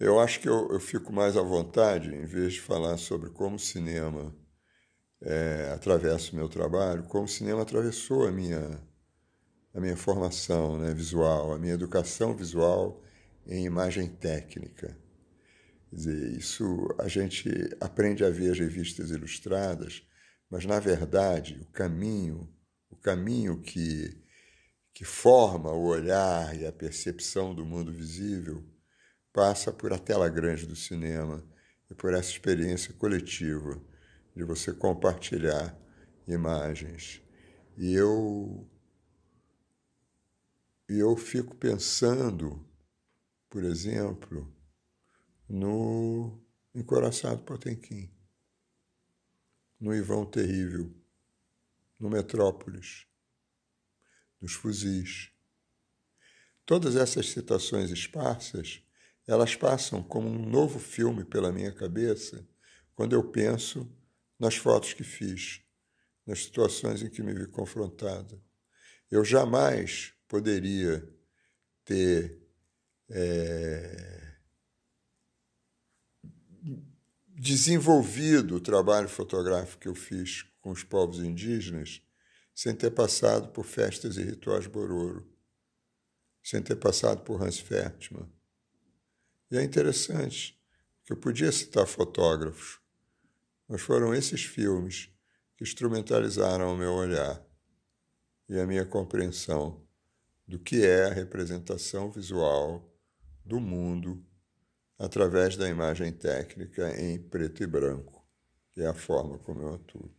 Eu acho que eu, eu, fico mais à vontade, em vez de falar sobre como o cinema é, atravessa o meu trabalho, como o cinema atravessou a minha, a minha formação né, visual, a minha educação visual em imagem técnica. Quer dizer, isso a gente aprende a ver as revistas ilustradas mas na verdade o caminho, o caminho que que forma o olhar e a percepção do mundo visível passa por a tela grande do cinema e por essa experiência coletiva de você compartilhar imagens. E eu e eu fico pensando, por exemplo, no Encoraçado Potemkin no Ivão Terrível, no Metrópolis, nos fuzis. Todas essas citações esparsas, elas passam como um novo filme pela minha cabeça quando eu penso nas fotos que fiz, nas situações em que me vi confrontada. Eu jamais poderia ter. É desenvolvido o trabalho fotográfico que eu fiz com os povos indígenas sem ter passado por festas e rituais Bororo, sem ter passado por Hans Fertman. E é interessante que eu podia citar fotógrafos, mas foram esses filmes que instrumentalizaram o meu olhar e a minha compreensão do que é a representação visual do mundo através da imagem técnica em preto e branco, que é a forma como eu atuo.